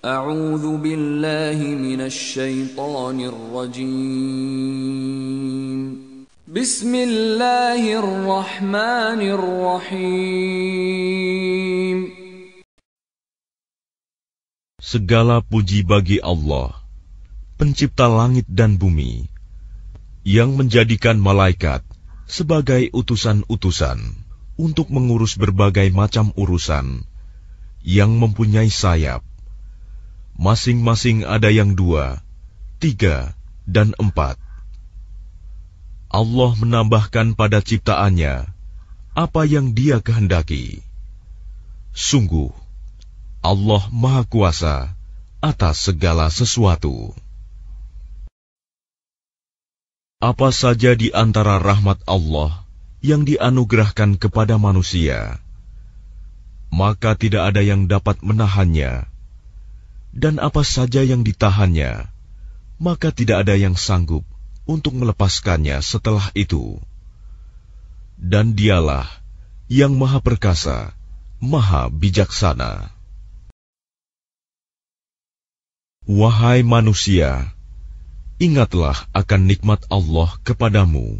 أعوذ بالله من الشيطان الرجيم بسم الله الرحمن الرحيم Segala puji bagi Allah, pencipta langit dan bumi, yang menjadikan malaikat sebagai utusan-utusan untuk mengurus berbagai macam urusan yang mempunyai sayap masing-masing ada yang dua, tiga, dan empat. Allah menambahkan pada ciptaannya apa yang Dia kehendaki. Sungguh, Allah Maha Kuasa atas segala sesuatu. Apa saja di antara rahmat Allah yang dianugerahkan kepada manusia, maka tidak ada yang dapat menahannya dan apa saja yang ditahannya, maka tidak ada yang sanggup untuk melepaskannya setelah itu. Dan dialah yang maha perkasa, maha bijaksana. Wahai manusia, ingatlah akan nikmat Allah kepadamu.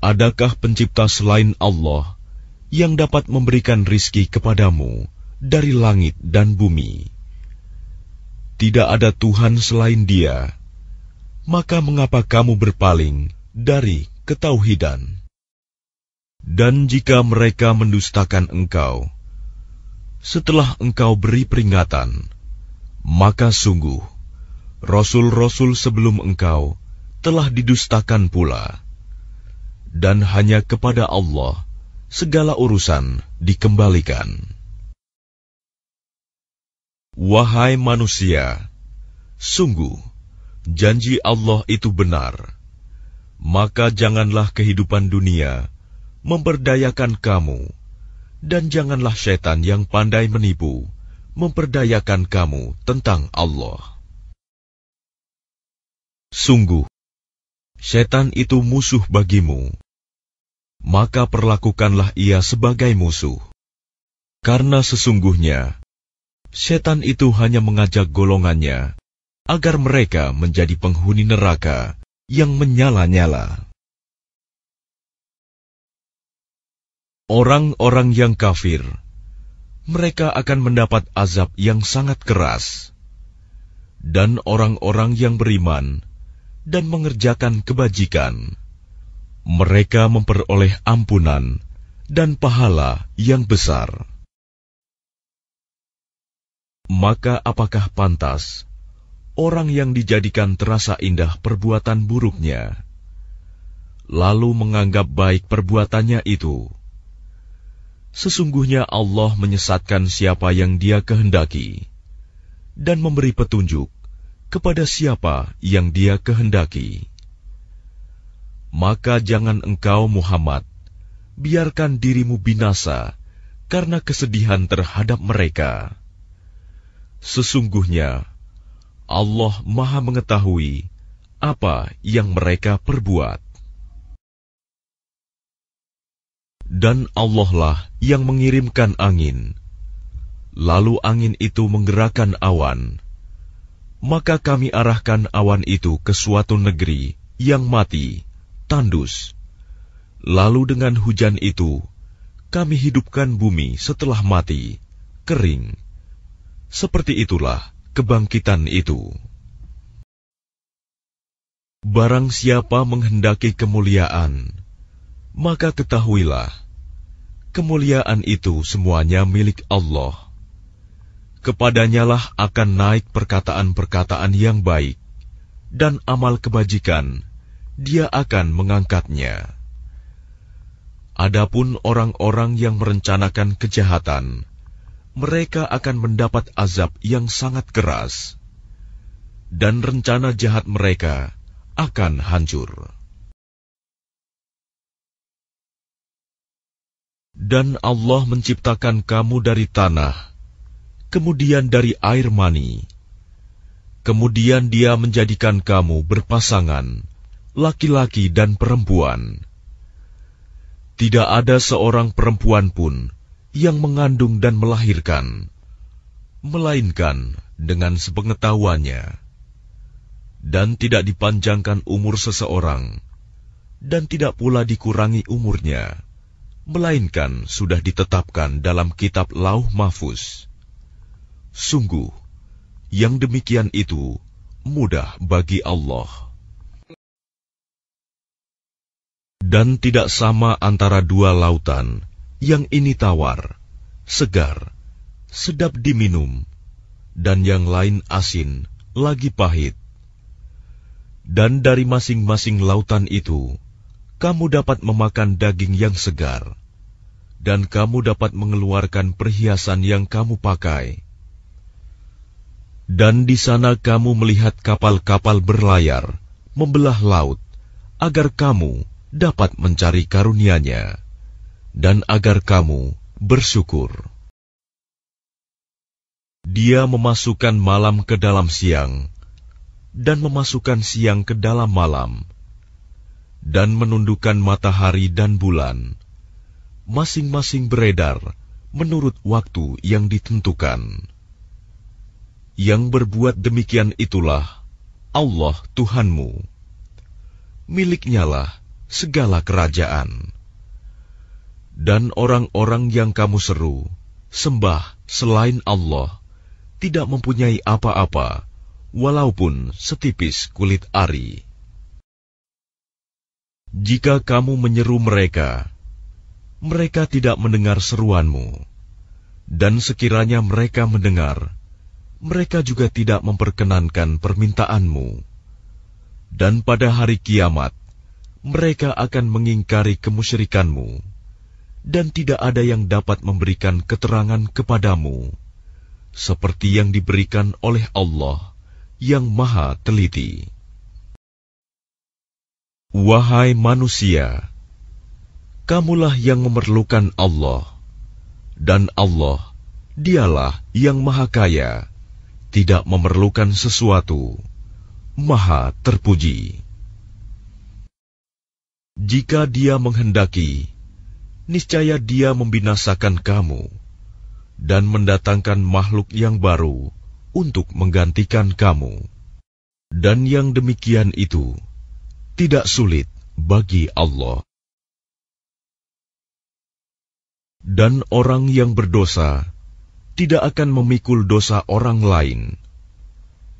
Adakah pencipta selain Allah yang dapat memberikan rizki kepadamu dari langit dan bumi? tidak ada Tuhan selain Dia, maka mengapa kamu berpaling dari ketauhidan? Dan jika mereka mendustakan engkau, setelah engkau beri peringatan, maka sungguh rasul-rasul sebelum engkau telah didustakan pula, dan hanya kepada Allah segala urusan dikembalikan. Wahai manusia, sungguh janji Allah itu benar. Maka janganlah kehidupan dunia memperdayakan kamu, dan janganlah setan yang pandai menipu memperdayakan kamu tentang Allah. Sungguh, setan itu musuh bagimu, maka perlakukanlah ia sebagai musuh, karena sesungguhnya setan itu hanya mengajak golongannya agar mereka menjadi penghuni neraka yang menyala-nyala. Orang-orang yang kafir, mereka akan mendapat azab yang sangat keras. Dan orang-orang yang beriman dan mengerjakan kebajikan, mereka memperoleh ampunan dan pahala yang besar. Maka apakah pantas orang yang dijadikan terasa indah perbuatan buruknya, lalu menganggap baik perbuatannya itu? Sesungguhnya Allah menyesatkan siapa yang Dia kehendaki dan memberi petunjuk kepada siapa yang Dia kehendaki. Maka jangan engkau, Muhammad, biarkan dirimu binasa karena kesedihan terhadap mereka. Sesungguhnya Allah Maha Mengetahui apa yang mereka perbuat, dan Allah lah yang mengirimkan angin. Lalu angin itu menggerakkan awan, maka kami arahkan awan itu ke suatu negeri yang mati, tandus. Lalu dengan hujan itu, kami hidupkan bumi setelah mati, kering. Seperti itulah kebangkitan itu. Barang siapa menghendaki kemuliaan, maka ketahuilah, kemuliaan itu semuanya milik Allah. Kepadanyalah akan naik perkataan-perkataan yang baik, dan amal kebajikan, dia akan mengangkatnya. Adapun orang-orang yang merencanakan kejahatan, mereka akan mendapat azab yang sangat keras, dan rencana jahat mereka akan hancur. Dan Allah menciptakan kamu dari tanah, kemudian dari air mani, kemudian Dia menjadikan kamu berpasangan, laki-laki dan perempuan. Tidak ada seorang perempuan pun yang mengandung dan melahirkan, melainkan dengan sepengetahuannya, dan tidak dipanjangkan umur seseorang, dan tidak pula dikurangi umurnya, melainkan sudah ditetapkan dalam kitab Lauh Mahfuz. Sungguh, yang demikian itu mudah bagi Allah. Dan tidak sama antara dua lautan, yang ini tawar, segar, sedap diminum, dan yang lain asin, lagi pahit. Dan dari masing-masing lautan itu, kamu dapat memakan daging yang segar, dan kamu dapat mengeluarkan perhiasan yang kamu pakai. Dan di sana kamu melihat kapal-kapal berlayar, membelah laut, agar kamu dapat mencari karunia-Nya dan agar kamu bersyukur. Dia memasukkan malam ke dalam siang, dan memasukkan siang ke dalam malam, dan menundukkan matahari dan bulan, masing-masing beredar menurut waktu yang ditentukan. Yang berbuat demikian itulah Allah Tuhanmu. Miliknyalah segala kerajaan. Dan orang-orang yang kamu seru, sembah selain Allah, tidak mempunyai apa-apa, walaupun setipis kulit ari. Jika kamu menyeru mereka, mereka tidak mendengar seruanmu. Dan sekiranya mereka mendengar, mereka juga tidak memperkenankan permintaanmu. Dan pada hari kiamat, mereka akan mengingkari kemusyrikanmu dan tidak ada yang dapat memberikan keterangan kepadamu, seperti yang diberikan oleh Allah yang Maha Teliti. Wahai manusia, kamulah yang memerlukan Allah, dan Allah, Dialah yang Maha Kaya, tidak memerlukan sesuatu, Maha Terpuji. Jika Dia menghendaki, niscaya Dia membinasakan kamu dan mendatangkan makhluk yang baru untuk menggantikan kamu. Dan yang demikian itu tidak sulit bagi Allah. Dan orang yang berdosa tidak akan memikul dosa orang lain.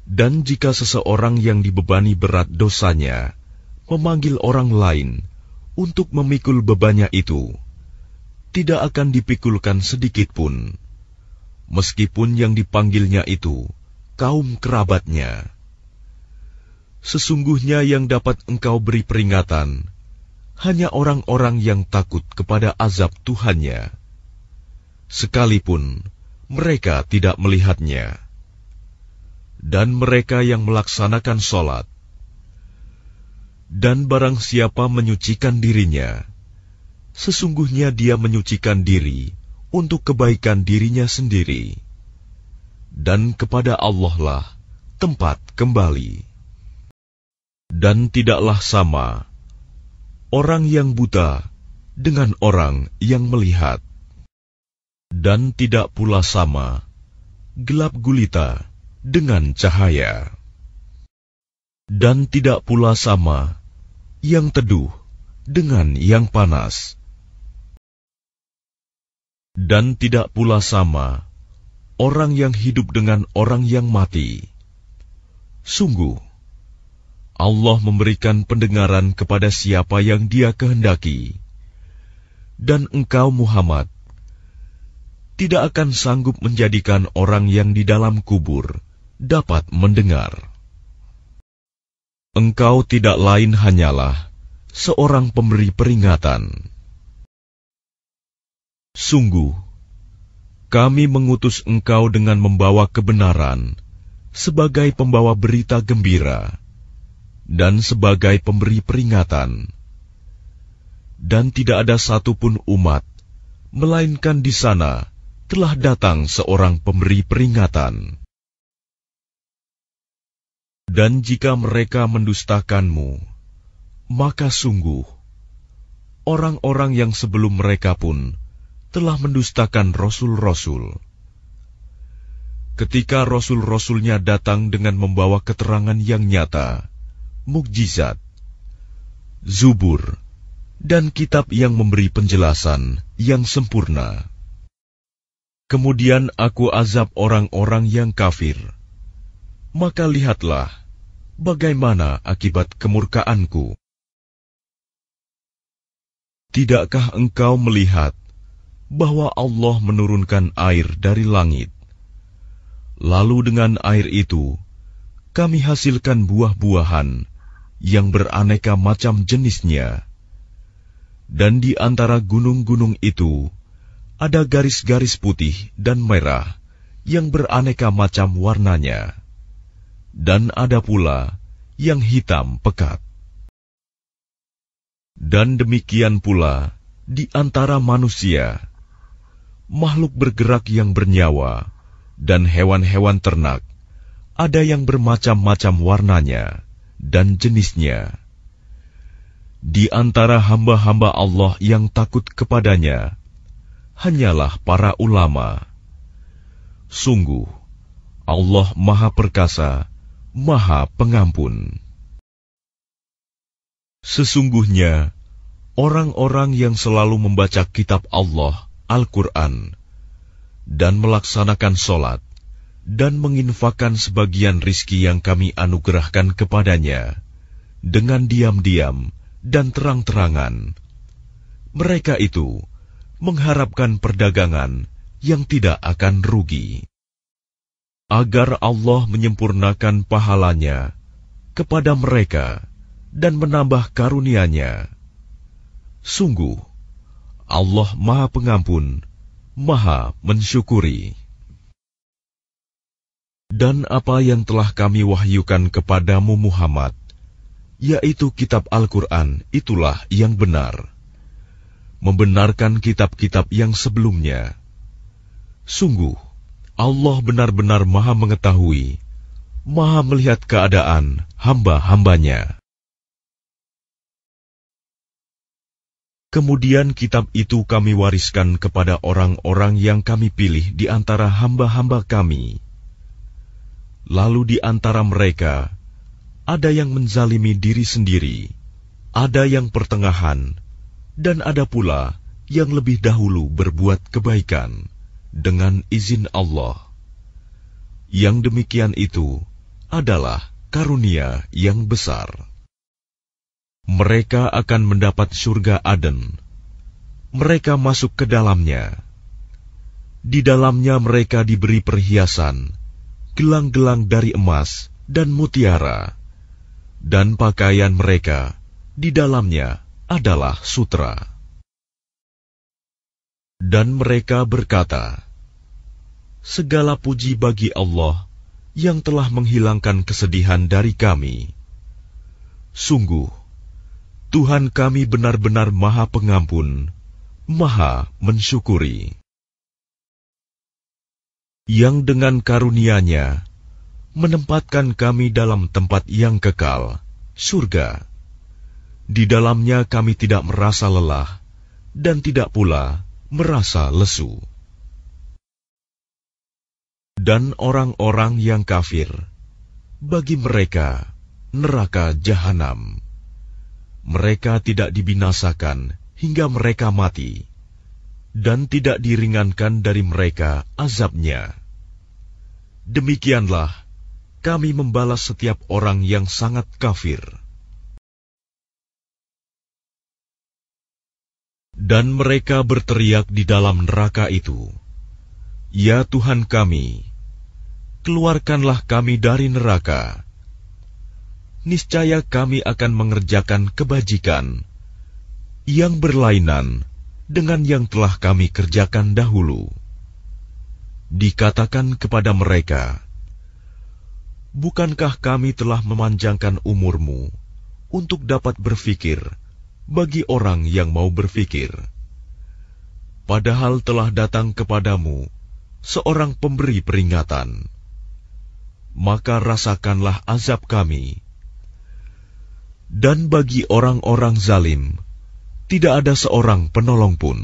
Dan jika seseorang yang dibebani berat dosanya memanggil orang lain untuk memikul bebannya itu, tidak akan dipikulkan sedikitpun, meskipun yang dipanggilnya itu kaum kerabatnya. Sesungguhnya yang dapat engkau beri peringatan hanya orang-orang yang takut kepada azab Tuhannya, sekalipun mereka tidak melihatnya, dan mereka yang melaksanakan sholat, dan barang siapa menyucikan dirinya sesungguhnya dia menyucikan diri untuk kebaikan dirinya sendiri. Dan kepada Allah lah tempat kembali. Dan tidaklah sama orang yang buta dengan orang yang melihat. Dan tidak pula sama gelap gulita dengan cahaya. Dan tidak pula sama yang teduh dengan yang panas dan tidak pula sama orang yang hidup dengan orang yang mati. Sungguh, Allah memberikan pendengaran kepada siapa yang Dia kehendaki, dan engkau, Muhammad, tidak akan sanggup menjadikan orang yang di dalam kubur dapat mendengar. Engkau tidak lain hanyalah seorang pemberi peringatan. Sungguh, kami mengutus engkau dengan membawa kebenaran sebagai pembawa berita gembira dan sebagai pemberi peringatan. Dan tidak ada satupun umat, melainkan di sana telah datang seorang pemberi peringatan. Dan jika mereka mendustakanmu, maka sungguh orang-orang yang sebelum mereka pun telah mendustakan rasul-rasul. Ketika rasul-rasulnya datang dengan membawa keterangan yang nyata, mukjizat, zubur, dan kitab yang memberi penjelasan yang sempurna. Kemudian aku azab orang-orang yang kafir. Maka lihatlah bagaimana akibat kemurkaanku. Tidakkah engkau melihat bahwa Allah menurunkan air dari langit. Lalu dengan air itu, kami hasilkan buah-buahan yang beraneka macam jenisnya. Dan di antara gunung-gunung itu, ada garis-garis putih dan merah yang beraneka macam warnanya. Dan ada pula yang hitam pekat. Dan demikian pula di antara manusia, makhluk bergerak yang bernyawa, dan hewan-hewan ternak. Ada yang bermacam-macam warnanya dan jenisnya. Di antara hamba-hamba Allah yang takut kepadanya, hanyalah para ulama. Sungguh, Allah Maha Perkasa, Maha Pengampun. Sesungguhnya, orang-orang yang selalu membaca kitab Allah – Al-Quran, dan melaksanakan solat dan menginfakkan sebagian rizki yang kami anugerahkan kepadanya, dengan diam-diam dan terang-terangan. Mereka itu mengharapkan perdagangan yang tidak akan rugi. Agar Allah menyempurnakan pahalanya kepada mereka dan menambah karunia-Nya. Sungguh, Allah Maha Pengampun, Maha Mensyukuri. Dan apa yang telah kami wahyukan kepadamu Muhammad, yaitu kitab Al-Quran, itulah yang benar. Membenarkan kitab-kitab yang sebelumnya. Sungguh, Allah benar-benar maha mengetahui, maha melihat keadaan hamba-hambanya. Kemudian kitab itu kami wariskan kepada orang-orang yang kami pilih di antara hamba-hamba kami. Lalu di antara mereka, ada yang menzalimi diri sendiri, ada yang pertengahan, dan ada pula yang lebih dahulu berbuat kebaikan dengan izin Allah. Yang demikian itu adalah karunia yang besar mereka akan mendapat surga Aden. Mereka masuk ke dalamnya. Di dalamnya mereka diberi perhiasan, gelang-gelang dari emas dan mutiara, dan pakaian mereka di dalamnya adalah sutra. Dan mereka berkata, "Segala puji bagi Allah yang telah menghilangkan kesedihan dari kami. Sungguh, Tuhan kami benar-benar Maha Pengampun, Maha Mensyukuri, yang dengan karunia-Nya menempatkan kami dalam tempat yang kekal, surga. Di dalamnya kami tidak merasa lelah dan tidak pula merasa lesu. Dan orang-orang yang kafir, bagi mereka neraka jahanam mereka tidak dibinasakan hingga mereka mati, dan tidak diringankan dari mereka azabnya. Demikianlah kami membalas setiap orang yang sangat kafir. Dan mereka berteriak di dalam neraka itu, "Ya Tuhan kami, keluarkanlah kami dari neraka." niscaya kami akan mengerjakan kebajikan yang berlainan dengan yang telah kami kerjakan dahulu. Dikatakan kepada mereka, Bukankah kami telah memanjangkan umurmu untuk dapat berfikir bagi orang yang mau berfikir? Padahal telah datang kepadamu seorang pemberi peringatan. Maka rasakanlah azab kami, dan bagi orang-orang zalim tidak ada seorang penolong pun.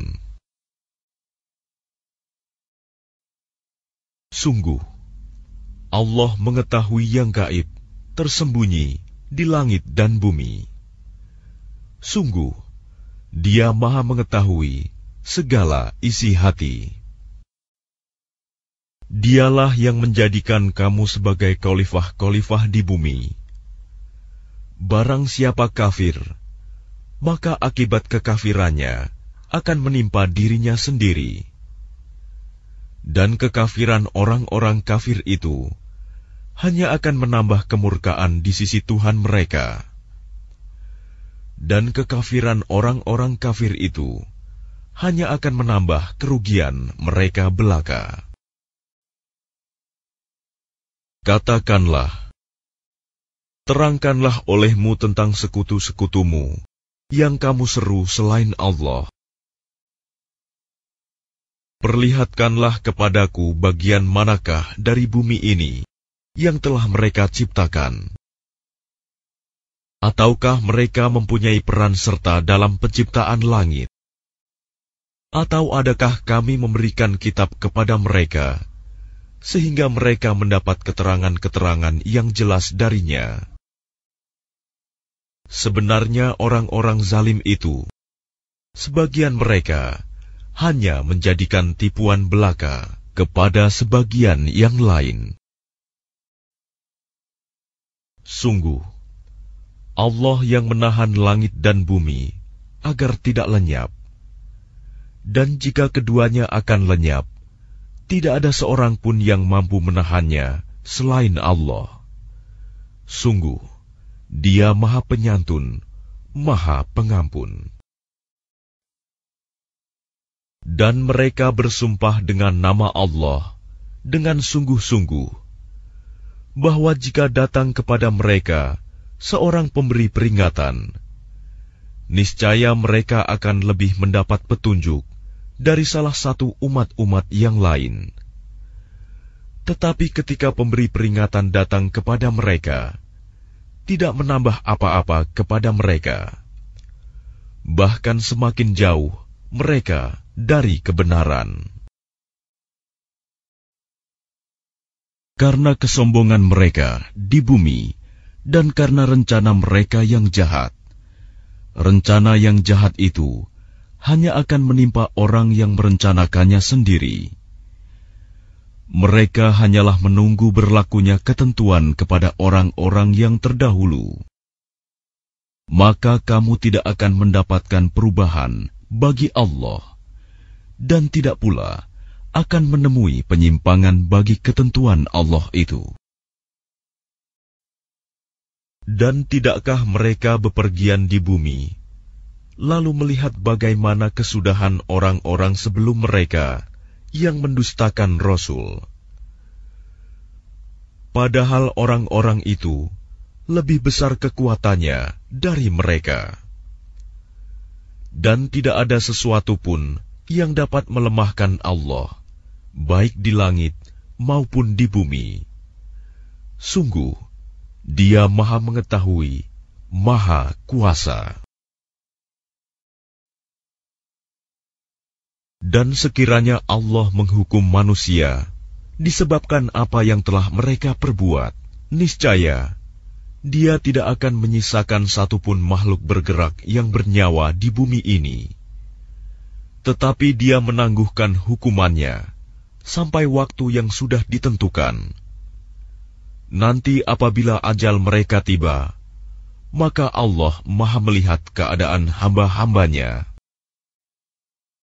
Sungguh, Allah mengetahui yang gaib, tersembunyi di langit dan bumi. Sungguh, Dia Maha Mengetahui segala isi hati. Dialah yang menjadikan kamu sebagai khalifah-khalifah di bumi Barang siapa kafir, maka akibat kekafirannya akan menimpa dirinya sendiri. Dan kekafiran orang-orang kafir itu hanya akan menambah kemurkaan di sisi Tuhan mereka. Dan kekafiran orang-orang kafir itu hanya akan menambah kerugian mereka belaka. Katakanlah, terangkanlah olehmu tentang sekutu-sekutumu yang kamu seru selain Allah. Perlihatkanlah kepadaku bagian manakah dari bumi ini yang telah mereka ciptakan. Ataukah mereka mempunyai peran serta dalam penciptaan langit? Atau adakah kami memberikan kitab kepada mereka, sehingga mereka mendapat keterangan-keterangan yang jelas darinya? Sebenarnya orang-orang zalim itu, sebagian mereka hanya menjadikan tipuan belaka kepada sebagian yang lain. Sungguh, Allah yang menahan langit dan bumi agar tidak lenyap. Dan jika keduanya akan lenyap, tidak ada seorang pun yang mampu menahannya selain Allah. Sungguh, dia Maha Penyantun, Maha Pengampun. Dan mereka bersumpah dengan nama Allah dengan sungguh-sungguh bahwa jika datang kepada mereka seorang pemberi peringatan, niscaya mereka akan lebih mendapat petunjuk dari salah satu umat-umat yang lain. Tetapi ketika pemberi peringatan datang kepada mereka, tidak menambah apa-apa kepada mereka. Bahkan semakin jauh mereka dari kebenaran. Karena kesombongan mereka di bumi dan karena rencana mereka yang jahat, rencana yang jahat itu hanya akan menimpa orang yang merencanakannya sendiri mereka hanyalah menunggu berlakunya ketentuan kepada orang-orang yang terdahulu. Maka kamu tidak akan mendapatkan perubahan bagi Allah, dan tidak pula akan menemui penyimpangan bagi ketentuan Allah itu. Dan tidakkah mereka bepergian di bumi, lalu melihat bagaimana kesudahan orang-orang sebelum mereka? yang mendustakan Rasul. Padahal orang-orang itu lebih besar kekuatannya dari mereka. Dan tidak ada sesuatu pun yang dapat melemahkan Allah, baik di langit maupun di bumi. Sungguh, Dia Maha Mengetahui, Maha Kuasa. Dan sekiranya Allah menghukum manusia disebabkan apa yang telah mereka perbuat, niscaya Dia tidak akan menyisakan satupun makhluk bergerak yang bernyawa di bumi ini. Tetapi Dia menangguhkan hukumannya sampai waktu yang sudah ditentukan. Nanti apabila ajal mereka tiba, maka Allah Maha Melihat keadaan hamba-hambanya.